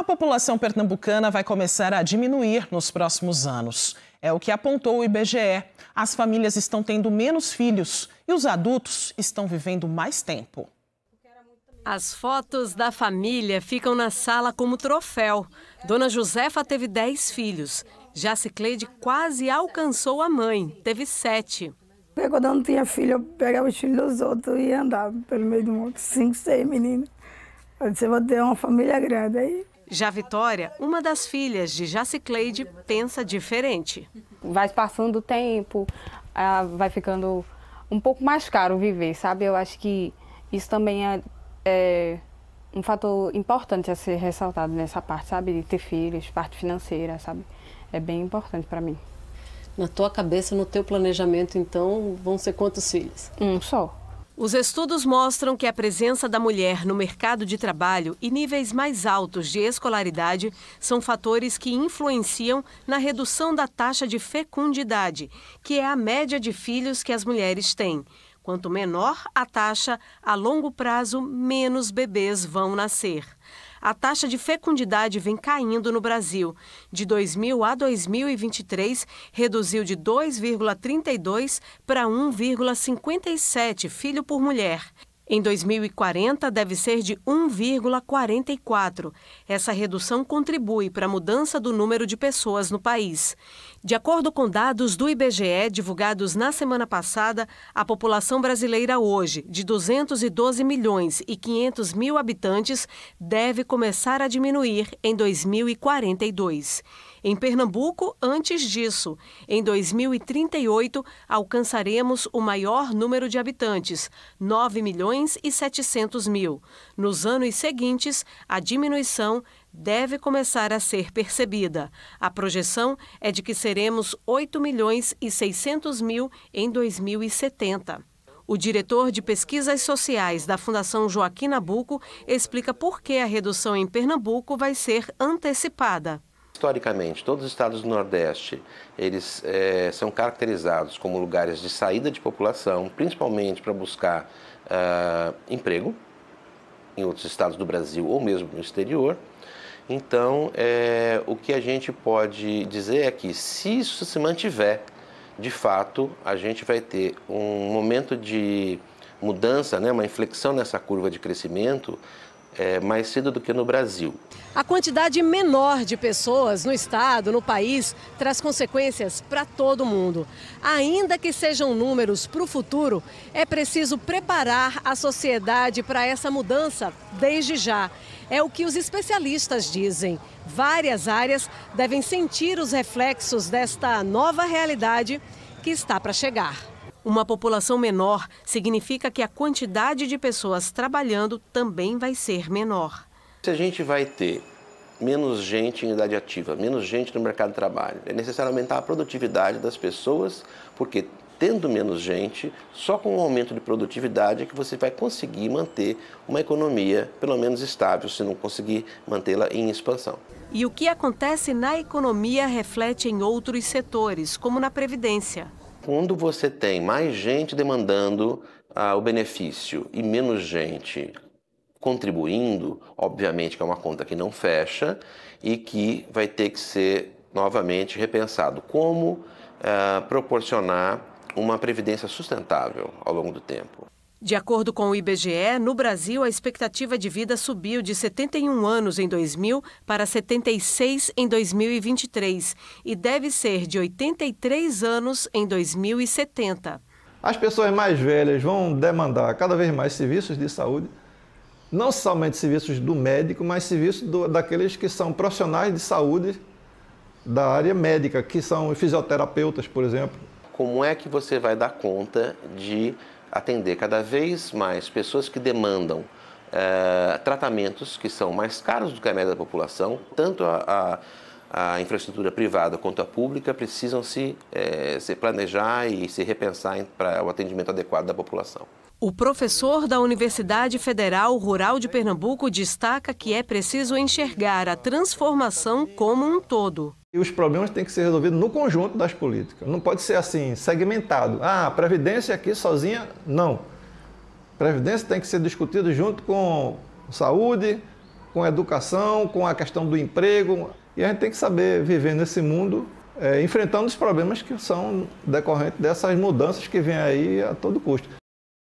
A população pernambucana vai começar a diminuir nos próximos anos. É o que apontou o IBGE. As famílias estão tendo menos filhos e os adultos estão vivendo mais tempo. As fotos da família ficam na sala como troféu. Dona Josefa teve 10 filhos. Já Cicleide quase alcançou a mãe, teve sete. Quando eu não tinha filho, eu pegava os filhos dos outros e andava pelo meio do mundo. Cinco, seis meninos. Eu disse, vou ter uma família grande. Aí já Vitória, uma das filhas de Jacicleide, pensa diferente. Vai passando o tempo, ah, vai ficando um pouco mais caro viver, sabe? Eu acho que isso também é, é um fator importante a ser ressaltado nessa parte, sabe? De ter filhos, parte financeira, sabe? É bem importante para mim. Na tua cabeça, no teu planejamento, então, vão ser quantos filhos? Um só. Os estudos mostram que a presença da mulher no mercado de trabalho e níveis mais altos de escolaridade são fatores que influenciam na redução da taxa de fecundidade, que é a média de filhos que as mulheres têm. Quanto menor a taxa, a longo prazo, menos bebês vão nascer a taxa de fecundidade vem caindo no Brasil. De 2000 a 2023, reduziu de 2,32 para 1,57 filho por mulher. Em 2040, deve ser de 1,44. Essa redução contribui para a mudança do número de pessoas no país. De acordo com dados do IBGE divulgados na semana passada, a população brasileira hoje, de 212 milhões e 500 mil habitantes, deve começar a diminuir em 2042. Em Pernambuco, antes disso, em 2038, alcançaremos o maior número de habitantes, 9 milhões milhões e 700 mil. Nos anos seguintes, a diminuição deve começar a ser percebida. A projeção é de que seremos 8 milhões e 600 mil em 2070. O diretor de pesquisas sociais da Fundação Joaquim Nabuco explica por que a redução em Pernambuco vai ser antecipada historicamente, todos os estados do Nordeste, eles é, são caracterizados como lugares de saída de população, principalmente para buscar ah, emprego em outros estados do Brasil ou mesmo no exterior. Então, é, o que a gente pode dizer é que se isso se mantiver, de fato, a gente vai ter um momento de mudança, né, uma inflexão nessa curva de crescimento é, mais cedo do que no Brasil. A quantidade menor de pessoas no estado, no país, traz consequências para todo mundo. Ainda que sejam números para o futuro, é preciso preparar a sociedade para essa mudança desde já. É o que os especialistas dizem. Várias áreas devem sentir os reflexos desta nova realidade que está para chegar. Uma população menor significa que a quantidade de pessoas trabalhando também vai ser menor. Se a gente vai ter menos gente em idade ativa, menos gente no mercado de trabalho, é necessário aumentar a produtividade das pessoas, porque tendo menos gente, só com o aumento de produtividade é que você vai conseguir manter uma economia pelo menos estável, se não conseguir mantê-la em expansão. E o que acontece na economia reflete em outros setores, como na previdência quando você tem mais gente demandando ah, o benefício e menos gente contribuindo, obviamente que é uma conta que não fecha e que vai ter que ser novamente repensado. Como ah, proporcionar uma previdência sustentável ao longo do tempo? De acordo com o IBGE, no Brasil a expectativa de vida subiu de 71 anos em 2000 para 76 em 2023 e deve ser de 83 anos em 2070. As pessoas mais velhas vão demandar cada vez mais serviços de saúde, não somente serviços do médico, mas serviços do, daqueles que são profissionais de saúde da área médica, que são fisioterapeutas, por exemplo. Como é que você vai dar conta de atender cada vez mais pessoas que demandam é, tratamentos que são mais caros do que a média da população, tanto a, a, a infraestrutura privada quanto a pública precisam se, é, se planejar e se repensar para o atendimento adequado da população. O professor da Universidade Federal Rural de Pernambuco destaca que é preciso enxergar a transformação como um todo. E os problemas têm que ser resolvidos no conjunto das políticas. Não pode ser assim, segmentado. Ah, a Previdência aqui sozinha, não. Previdência tem que ser discutida junto com saúde, com educação, com a questão do emprego. E a gente tem que saber viver nesse mundo é, enfrentando os problemas que são decorrentes dessas mudanças que vêm aí a todo custo.